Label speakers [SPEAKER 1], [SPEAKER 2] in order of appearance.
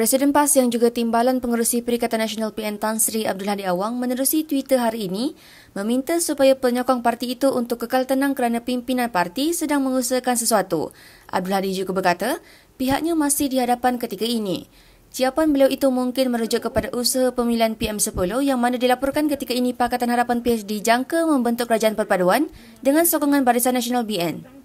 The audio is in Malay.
[SPEAKER 1] Presiden PAS yang juga Timbalan Pengerusi Perikatan Nasional PN Tan Sri Abdul Hadi Awang menerusi Twitter hari ini meminta supaya penyokong parti itu untuk kekal tenang kerana pimpinan parti sedang mengusahakan sesuatu. Abdul Hadi juga berkata, pihaknya masih dihadapan ketika ini. Ciapan beliau itu mungkin merujuk kepada usaha pemilihan PM10 yang mana dilaporkan ketika ini Pakatan Harapan PSD jangka membentuk kerajaan perpaduan dengan sokongan Barisan Nasional BN.